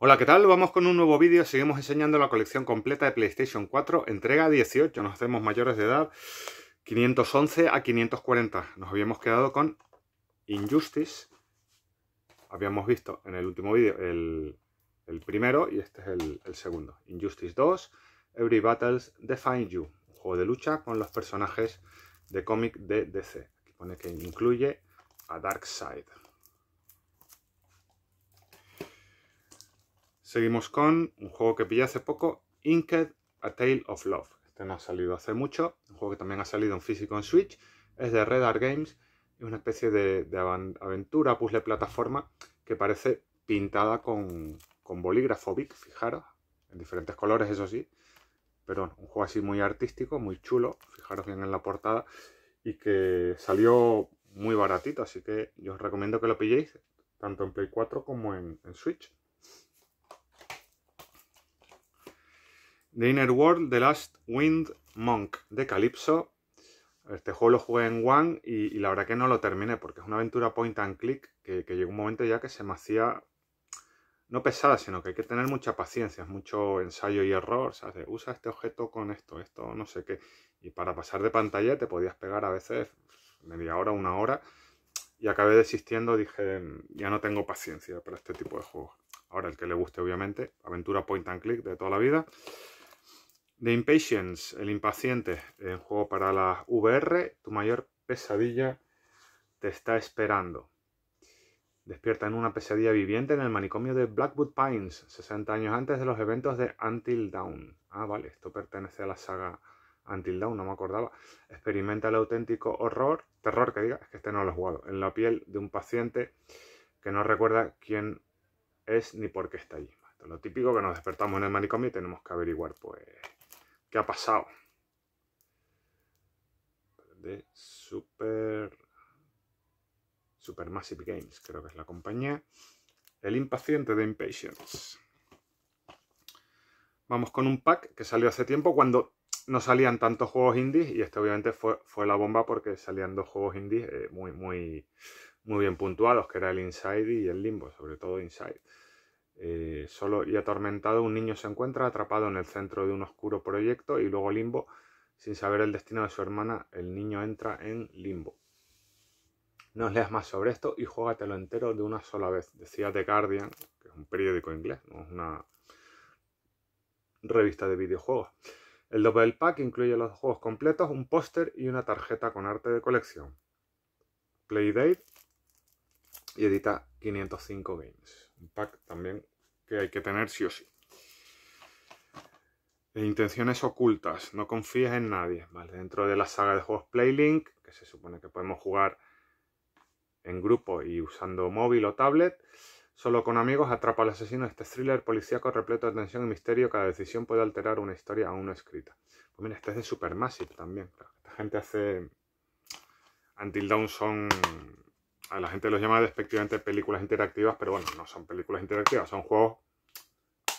Hola, ¿qué tal? Vamos con un nuevo vídeo, seguimos enseñando la colección completa de PlayStation 4, entrega 18, nos hacemos mayores de edad, 511 a 540. Nos habíamos quedado con Injustice, habíamos visto en el último vídeo el, el, primero y este es el, segundo. Injustice 2, Every Battles Define You, un juego de lucha con los personajes de cómic de DC. Aquí pone que incluye a Darkseid. Seguimos con un juego que pillé hace poco, Inked A Tale of Love. Este no ha salido hace mucho, un juego que también ha salido en físico en Switch, es de Redar Games, es una especie de, aventura, puzzle plataforma que parece pintada con, bolígrafo Bic, fijaros, en diferentes colores, eso sí, pero un juego así muy artístico, muy chulo, fijaros bien en la portada, y que salió muy baratito, así que yo os recomiendo que lo pilléis, tanto en Play 4 como en Switch. The Inner World, The Last Wind Monk de Calypso. Este juego lo jugué en One y, la verdad que no lo terminé porque es una aventura point and click que, llegó un momento ya que se me hacía no pesada, sino que hay que tener mucha paciencia, es mucho ensayo y error, ¿sabes? usa este objeto con esto, esto, no sé qué. Y para pasar de pantalla te podías pegar a veces media hora, una hora. Y acabé desistiendo, dije, ya no tengo paciencia para este tipo de juegos. Ahora, el que le guste, obviamente, aventura point and click de toda la vida. The Impatience, el impaciente, en juego para la VR, tu mayor pesadilla te está esperando. Despierta en una pesadilla viviente en el manicomio de Blackwood Pines, 60 años antes de los eventos de Until Dawn. Ah, vale, esto pertenece a la saga Until Dawn, no me acordaba. Experimenta el auténtico horror, terror que diga, es que este no lo he jugado, en la piel de un paciente que no recuerda quién es ni por qué está allí. lo típico que nos despertamos en el manicomio y tenemos que averiguar, pues, ¿Qué ha pasado? De Super... Massive Games, creo que es la compañía. El impaciente de Impatience. Vamos con un pack que salió hace tiempo cuando no salían tantos juegos indies y este obviamente fue, la bomba porque salían dos juegos indies eh, muy, muy, muy bien puntuados, que era el Inside y el Limbo, sobre todo Inside. Eh, solo y atormentado, un niño se encuentra atrapado en el centro de un oscuro proyecto y luego limbo, sin saber el destino de su hermana, el niño entra en limbo. No leas más sobre esto y juégatelo entero de una sola vez. Decía The Guardian, que es un periódico inglés, no es una revista de videojuegos. El Double Pack incluye los juegos completos, un póster y una tarjeta con arte de colección. Playdate y edita 505 Games. Un pack también que hay que tener sí o sí. E intenciones ocultas. No confíes en nadie. Dentro de la saga de juegos Playlink, que se supone que podemos jugar en grupo y usando móvil o tablet, Solo con amigos atrapa al asesino este thriller policíaco repleto de tensión y misterio. Cada decisión puede alterar una historia aún no escrita. Pues mira, este es de Supermassive también. Esta gente hace... Until Dawn son a la gente los llama despectivamente películas interactivas, pero bueno, no son películas interactivas, son juegos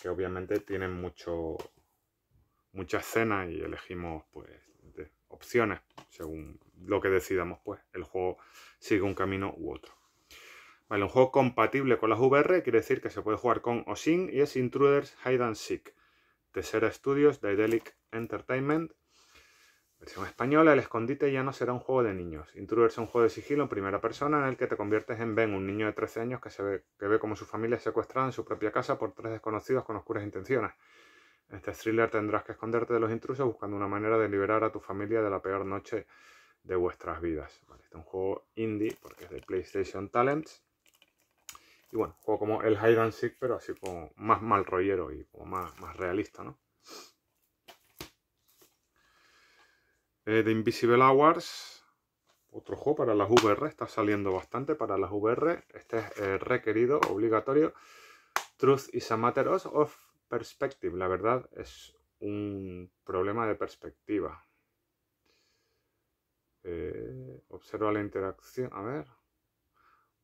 que obviamente tienen mucho, mucha escena y elegimos pues opciones según lo que decidamos, pues el juego sigue un camino u otro. un juego compatible con las VR quiere decir que se puede jugar con o sin y es Intruders Hide and Seek, Tesera Studios, Daedalic Entertainment Versión española, El escondite ya no será un juego de niños. Intruder es un juego de sigilo en primera persona en el que te conviertes en Ben, un niño de 13 años que, se ve, que ve como su familia es secuestrada en su propia casa por tres desconocidos con oscuras intenciones. En este thriller tendrás que esconderte de los intrusos buscando una manera de liberar a tu familia de la peor noche de vuestras vidas. este es un juego indie porque es de PlayStation Talents. Y bueno, juego como el Hide and Seek, pero así como más mal rollero y como más, más realista, ¿no? The eh, Invisible Hours, otro juego para las VR, está saliendo bastante para las VR. Este es eh, requerido, obligatorio. Truth is a of perspective. La verdad es un problema de perspectiva. Eh, observa la interacción. A ver.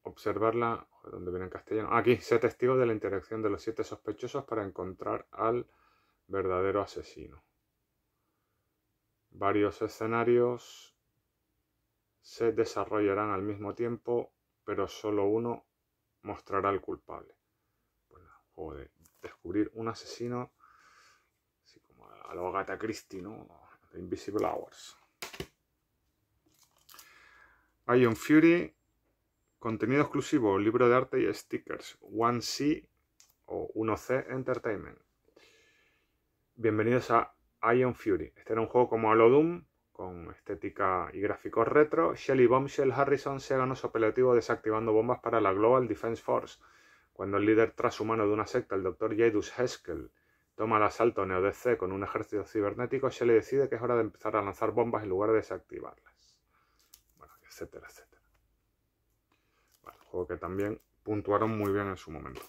Observarla. ¿Dónde viene en castellano? Aquí. Sé testigo de la interacción de los siete sospechosos para encontrar al verdadero asesino. Varios escenarios se desarrollarán al mismo tiempo, pero solo uno mostrará al culpable. Pues juego de descubrir un asesino, así como a la Agatha Christie, ¿no? The Invisible Hours. Ion Fury, contenido exclusivo, libro de arte y stickers, 1C o 1C Entertainment. Bienvenidos a Ion Fury. Este era un juego como Alodum, Doom, con estética y gráficos retro. Shelly Bombshell Harrison se ganó su apelativo desactivando bombas para la Global Defense Force, cuando el líder transhumano de una secta, el Dr. Jadus Heskel, toma el asalto a NeoDC con un ejército cibernético, Shelly decide que es hora de empezar a lanzar bombas en lugar de desactivarlas. Bueno, etcétera, etcétera. juego que también puntuaron muy bien en su momento.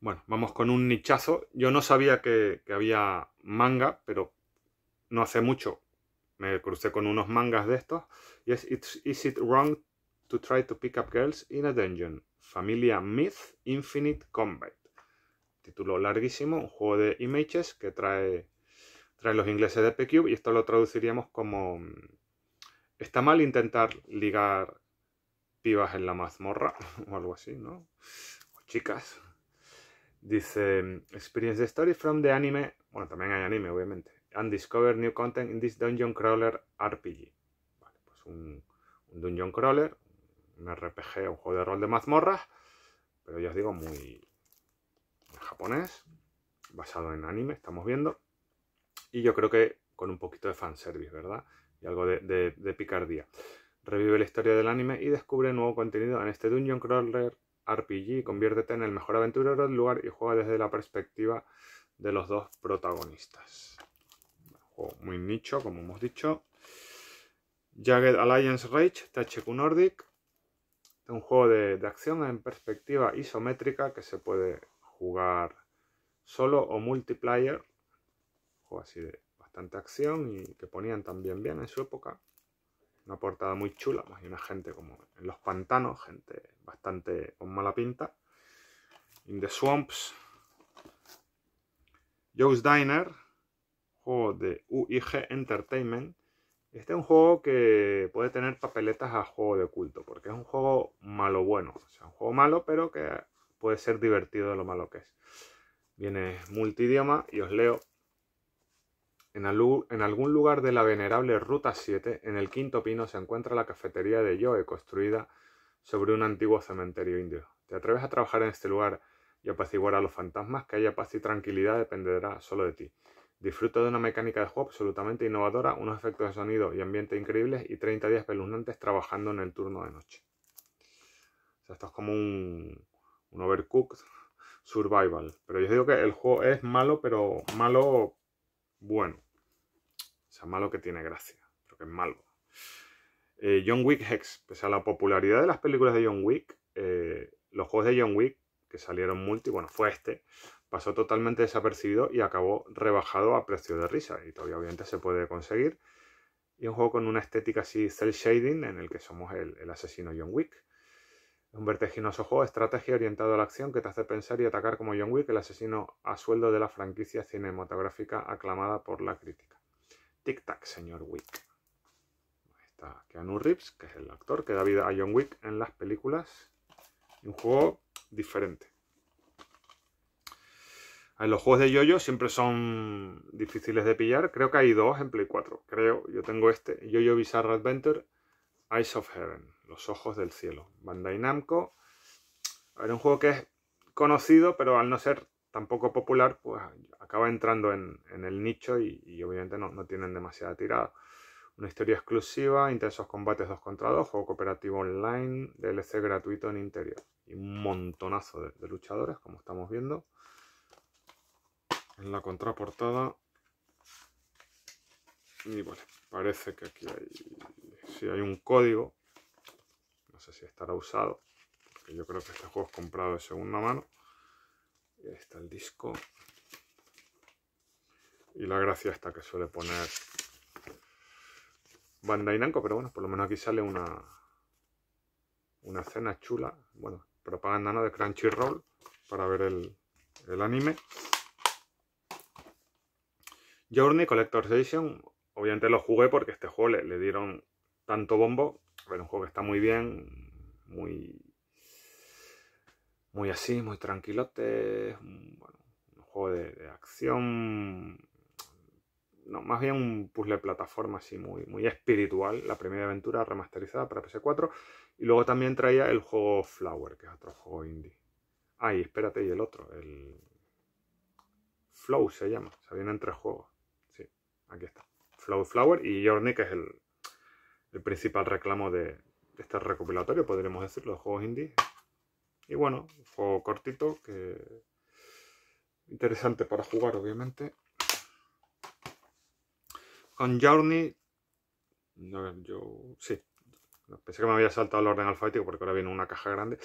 Bueno, vamos con un nichazo. Yo no sabía que, había manga, pero no hace mucho me crucé con unos mangas de estos. Y es Is It Wrong to Try to Pick Up Girls in a Dungeon? Familia Myth Infinite Combat. Título larguísimo, un juego de images que trae, trae los ingleses de PQ y esto lo traduciríamos como... Mm, Está mal intentar ligar pibas en la mazmorra o algo así, ¿no? O chicas. Dice, experience the story from the anime, bueno, también hay anime, obviamente, and discover new content in this dungeon crawler RPG. Vale, pues un, dungeon crawler, un RPG, un juego de rol de mazmorras, pero ya os digo, muy japonés, basado en anime, estamos viendo, y yo creo que con un poquito de fanservice, ¿verdad? Y algo de, de picardía. Revive la historia del anime y descubre nuevo contenido en este dungeon crawler RPG, conviértete en el mejor aventurero del lugar y juega desde la perspectiva de los dos protagonistas. Un juego muy nicho, como hemos dicho. Jagged Alliance Rage, THQ Nordic. Un juego de, de acción en perspectiva isométrica que se puede jugar solo o multiplayer. Un juego así de bastante acción y que ponían también bien en su época. Una portada muy chula, más una gente como en los pantanos, gente bastante con mala pinta. In the Swamps. Joe's Diner, juego de UIG Entertainment. Este es un juego que puede tener papeletas a juego de culto, porque es un juego malo bueno. O sea, un juego malo, pero que puede ser divertido de lo malo que es. Viene multidioma y os leo. En, algún lugar de la venerable Ruta 7, en el Quinto Pino, se encuentra la cafetería de Joe, construida sobre un antiguo cementerio indio. ¿Te atreves a trabajar en este lugar y apaciguar a los fantasmas? Que haya paz y tranquilidad dependerá solo de ti. Disfruta de una mecánica de juego absolutamente innovadora, unos efectos de sonido y ambiente increíbles y 30 días peluznantes trabajando en el turno de noche. O esto es como un, un overcooked survival. Pero yo digo que el juego es malo, pero malo bueno. O sea, malo que tiene gracia, pero que es malo. Eh, John Wick Hex, pese a la popularidad de las películas de John Wick, eh, los juegos de John Wick, que salieron multi, bueno, fue este, pasó totalmente desapercibido y acabó rebajado a precio de risa. Y todavía obviamente se puede conseguir. Y un juego con una estética así cel shading en el que somos el, asesino John Wick. Un vertiginoso juego de estrategia orientado a la acción que te hace pensar y atacar como John Wick, el asesino a sueldo de la franquicia cinematográfica aclamada por la crítica. Tic-tac, señor Wick está Keanu Reeves, que es el actor que da vida a John Wick en las películas. Un juego diferente. Los juegos de yoyo siempre son difíciles de pillar. Creo que hay dos en Play 4. Creo, yo tengo este, Yoyo Bizarre Adventure, Eyes of Heaven, Los Ojos del Cielo. Bandai Namco. Era un juego que es conocido, pero al no ser tampoco popular, pues acaba entrando en, el nicho y, obviamente no, tienen demasiada tirada. Una historia exclusiva, intensos combates 2 contra 2, juego cooperativo online, DLC gratuito en interior. Y un montonazo de, luchadores, como estamos viendo. En la contraportada. Y bueno, parece que aquí hay, sí, hay un código. No sé si estará usado. yo creo que este juego es comprado de segunda mano. Y ahí está el disco. Y la gracia está que suele poner Bandai Namco, pero bueno, por lo menos aquí sale una, una escena chula. Bueno, propaganda de Crunchyroll para ver el, anime. Journey Collector's Edition, obviamente lo jugué porque este juego le, dieron tanto bombo. Pero un juego que está muy bien, muy, muy así, muy tranquilote. Bueno, un juego de acción no, más bien un puzzle plataforma así muy, muy espiritual, la primera aventura remasterizada para PS4. Y luego también traía el juego Flower, que es otro juego indie. Ah, espérate, y el otro, el Flow se llama, se vienen tres juegos. Sí, aquí está. Flow Flower y Journey, que es el, principal reclamo de, este recopilatorio, podríamos decirlo, de juegos indie. Y bueno, un juego cortito que interesante para jugar, obviamente con Journey. yo. Sí. Pensé que me había saltado el orden alfabético porque ahora viene una caja grande.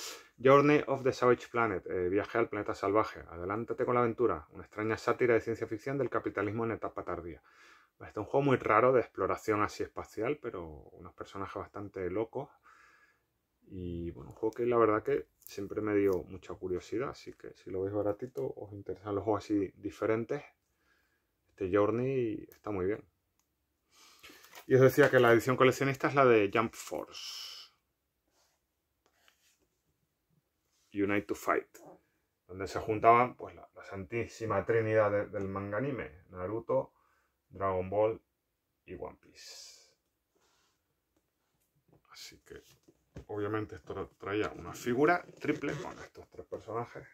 Journey of the Savage Planet, eh, viaje al planeta salvaje. Adelántate con la aventura, una extraña sátira de ciencia ficción del capitalismo en etapa tardía. Este es un juego muy raro de exploración así espacial, pero unos personajes bastante locos. Y bueno, un juego que la verdad que siempre me dio mucha curiosidad, así que si lo veis baratito, os interesan los juegos así diferentes. Este Journey está muy bien. Y os decía que la edición coleccionista es la de Jump Force. Unite to Fight. Donde se juntaban pues, la, santísima trinidad del manga anime. Naruto, Dragon Ball y One Piece. Así que, obviamente, esto traía una figura triple con estos tres personajes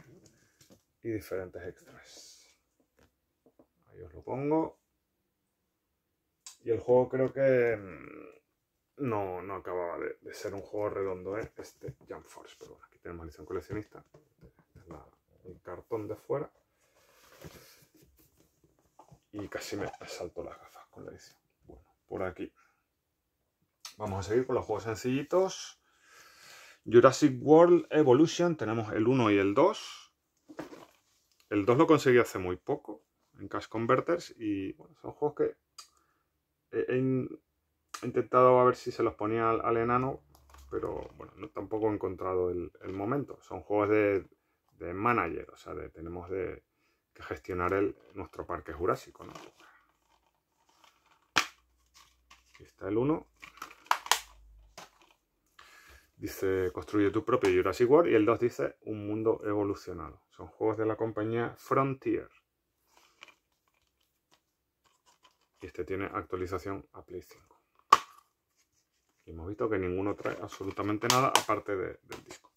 y diferentes extras. Ahí os lo pongo. Y el juego creo que mm, no, no acababa de, ser un juego redondo, ¿eh? este Jump Force. Pero bueno, aquí tenemos la edición coleccionista, el cartón de fuera. Y casi me salto las gafas con la edición. Bueno, por aquí. Vamos a seguir con los juegos sencillitos. Jurassic World Evolution, tenemos el 1 y el 2. El 2 lo conseguí hace muy poco en Cash Converters y bueno, son juegos que he, intentado a ver si se los ponía al, enano, pero bueno, tampoco he encontrado el, momento. Son juegos de, manager, o sea, tenemos de, que gestionar el, nuestro parque jurásico. Aquí está el 1. Dice, construye tu propio Jurassic World. Y el 2 dice, un mundo evolucionado. Son juegos de la compañía Frontier. Y este tiene actualización a Play 5. Y hemos visto que ninguno trae absolutamente nada aparte del disco.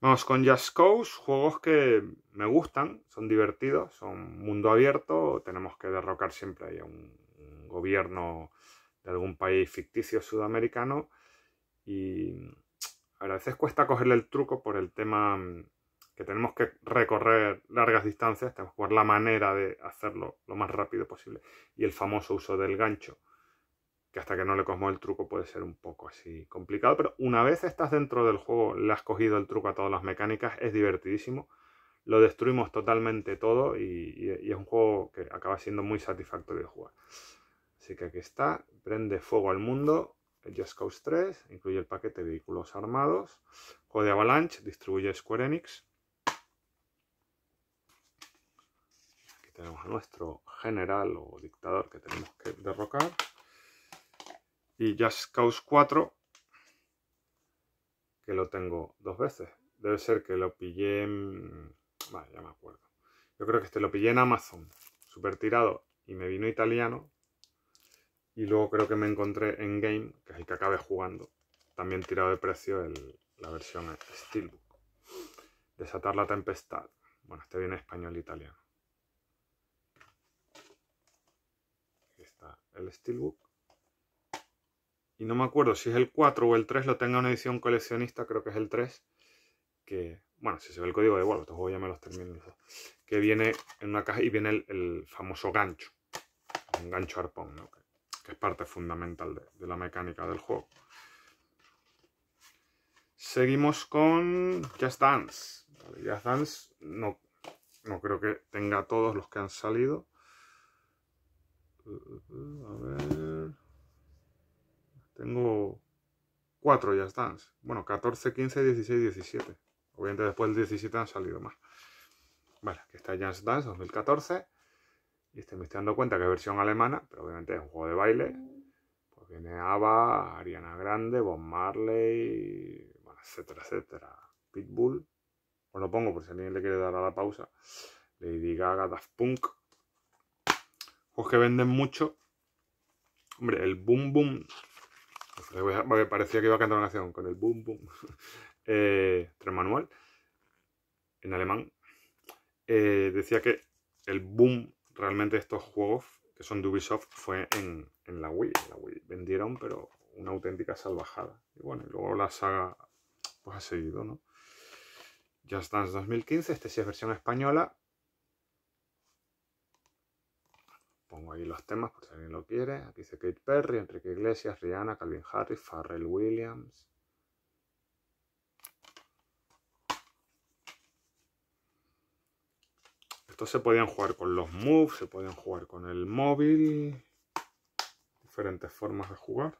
Vamos con Just Cause, juegos que me gustan, son divertidos, son mundo abierto, tenemos que derrocar siempre hay un, un gobierno de algún país ficticio sudamericano y a veces cuesta cogerle el truco por el tema que tenemos que recorrer largas distancias, tenemos que jugar la manera de hacerlo lo más rápido posible. Y el famoso uso del gancho, que hasta que no le cosmo el truco puede ser un poco así complicado, pero una vez estás dentro del juego, le has cogido el truco a todas las mecánicas, es divertidísimo, lo destruimos totalmente todo y, es un juego que acaba siendo muy satisfactorio de jugar. Así que aquí está, prende fuego al mundo, Just Cause 3, incluye el paquete de vehículos armados, juego de Avalanche, distribuye Square Enix, tenemos a nuestro general o dictador que tenemos que derrocar. Y Just Cause 4, que lo tengo dos veces. Debe ser que lo pillé en... Vale, ya me acuerdo. Yo creo que este lo pillé en Amazon, super tirado, y me vino italiano. Y luego creo que me encontré en Game, que es el que acabé jugando, también tirado de precio el, la versión Steelbook. Desatar la tempestad. Bueno, este viene español-italiano. E el Steelbook. Y no me acuerdo si es el 4 o el 3, lo tenga una edición coleccionista, creo que es el 3. Que, bueno, si se ve el código de igual, estos ya me los termino Que viene en una caja y viene el, famoso gancho. Un gancho arpón, que, es parte fundamental de, la mecánica del juego. Seguimos con Just Dance. Just no, no creo que tenga todos los que han salido. Tengo Cuatro ya Dance Bueno, 14, 15, 16, 17. Obviamente después del 17 han salido más. Vale, aquí está Jazz Dance 2014. Y este me estoy dando cuenta que es versión alemana, pero obviamente es un juego de baile. Pues viene Ava, Ariana Grande, Bob Marley, etcétera, etcétera. Pitbull. O lo pongo por si alguien le quiere dar a la pausa. Lady Gaga, Daft Punk que venden mucho. Hombre, el boom boom. Parecía que iba a cantar una canción con el boom boom. eh, tren manual. En alemán. Eh, decía que el boom realmente de estos juegos que son de Ubisoft fue en, la Wii. la Wii vendieron, pero una auténtica salvajada. Y bueno, y luego la saga pues ha seguido, ¿no? Just Dance 2015, este sí es versión española, pongo ahí los temas por si alguien lo quiere. Aquí dice Kate Perry, Enrique Iglesias, Rihanna, Calvin Harris, Pharrell Williams. Estos se podían jugar con los moves, se podían jugar con el móvil. Diferentes formas de jugar.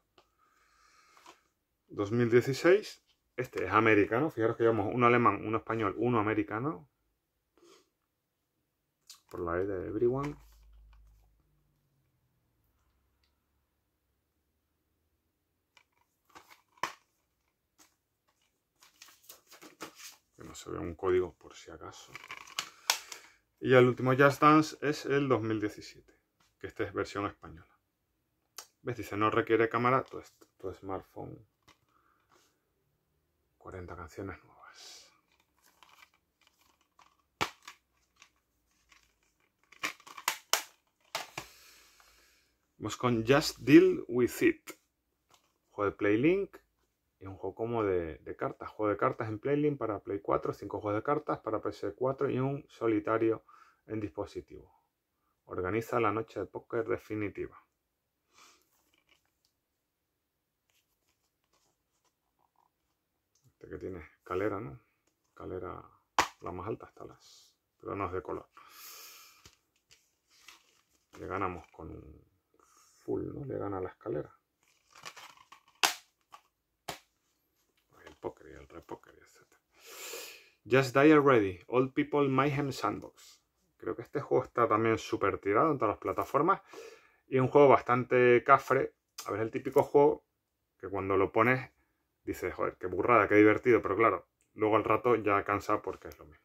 2016. Este es americano. Fijaros que llevamos uno alemán, uno español, uno americano. Por la E de Everyone. se ve un código por si acaso. Y el último Just Dance es el 2017, que esta es versión española. ¿Ves? Dice, no requiere cámara tu, tu smartphone. 40 canciones nuevas. Vamos con Just Deal With It. Juego de Playlink y un juego como de, cartas, juego de cartas en Playlink para Play 4, 5 juegos de cartas para pc 4 y un solitario en dispositivo. Organiza la noche de póker definitiva. Este que tiene escalera, ¿no? Escalera la más alta hasta las... pero no es de color. Le ganamos con un full, ¿no? Le gana la escalera. Just Die Already, Old People Mayhem Sandbox. Creo que este juego está también súper tirado en todas las plataformas. Y es un juego bastante cafre. A ver, el típico juego que cuando lo pones dices, joder, qué burrada, qué divertido. Pero claro, luego al rato ya cansa porque es lo mismo.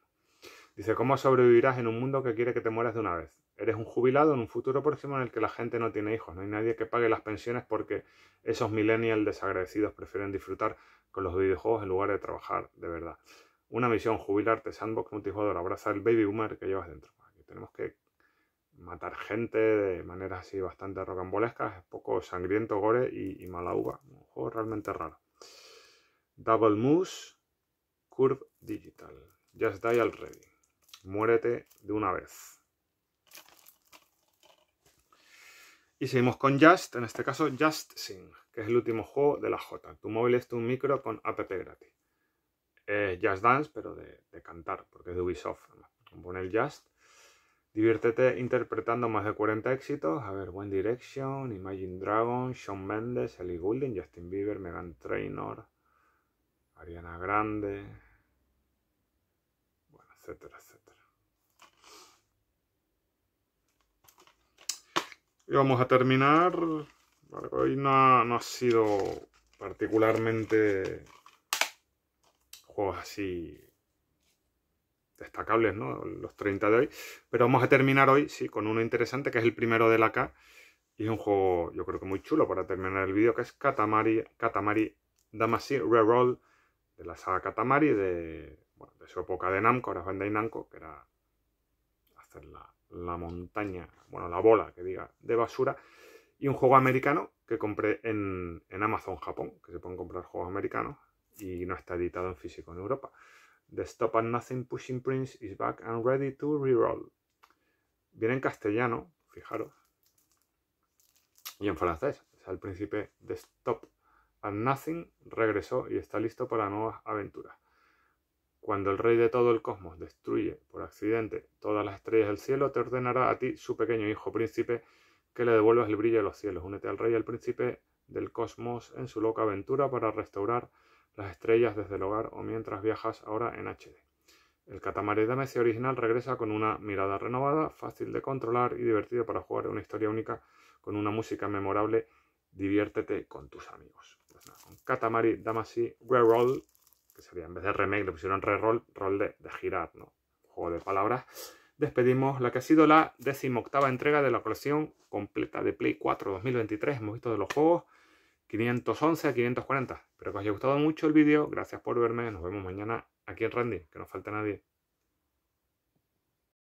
Dice, ¿cómo sobrevivirás en un mundo que quiere que te mueras de una vez? Eres un jubilado en un futuro próximo en el que la gente no tiene hijos, no hay nadie que pague las pensiones porque esos millennials desagradecidos prefieren disfrutar con los videojuegos en lugar de trabajar de verdad. Una misión, jubilarte, sandbox, multijugador, abraza el baby boomer que llevas dentro. tenemos que matar gente de maneras así bastante rocambolescas, es poco sangriento, gore y, y mala uva. Un juego realmente raro. Double Moose, Curve Digital, Just Die Already. Muérete de una vez. Y seguimos con Just, en este caso Just Sing, que es el último juego de la J. Tu móvil es tu micro con app gratis. Just Dance, pero de, cantar, porque es de Ubisoft. Pone el Just. Diviértete interpretando más de 40 éxitos. A ver, One Direction, Imagine Dragon, Shawn Mendes, Ellie Goulding, Justin Bieber, Megan Trainor, Ariana Grande, bueno, etcétera, etcétera. Y vamos a terminar. hoy no ha, no ha sido particularmente juegos así destacables, ¿no? Los 30 de hoy. Pero vamos a terminar hoy, sí, con uno interesante, que es el primero de la K. Y es un juego, yo creo que muy chulo para terminar el vídeo, que es Katamari, Katamari Damacy Reroll, de la saga Katamari, de, de su época de Namco, ahora es Bandai Namco, que era hacer la, la montaña, bueno, la bola, que diga, de basura. Y un juego americano que compré en, Amazon Japón, que se pueden comprar juegos americanos y no está editado en físico en Europa. The Stop and Nothing Pushing Prince is back and ready to reroll. Viene en castellano, fijaros. Y en francés. O sea, el príncipe de Stop and Nothing regresó y está listo para nuevas aventuras. Cuando el rey de todo el cosmos destruye por accidente todas las estrellas del cielo, te ordenará a ti, su pequeño hijo príncipe, que le devuelvas el brillo de los cielos. Únete al rey y al príncipe del cosmos en su loca aventura para restaurar las estrellas desde el hogar o mientras viajas ahora en HD. El catamarán Damacy original regresa con una mirada renovada, fácil de controlar y divertido para jugar una historia única con una música memorable. Diviértete con tus amigos. Pues nada, con Katamari Damacy que sería en vez de remake, le pusieron re-roll, de, de girar, ¿no? Juego de palabras. Despedimos la que ha sido la decimoctava entrega de la colección completa de Play 4 2023. Hemos visto de los juegos 511 a 540. Espero que os haya gustado mucho el vídeo. Gracias por verme. Nos vemos mañana aquí en Randy, que no falte nadie.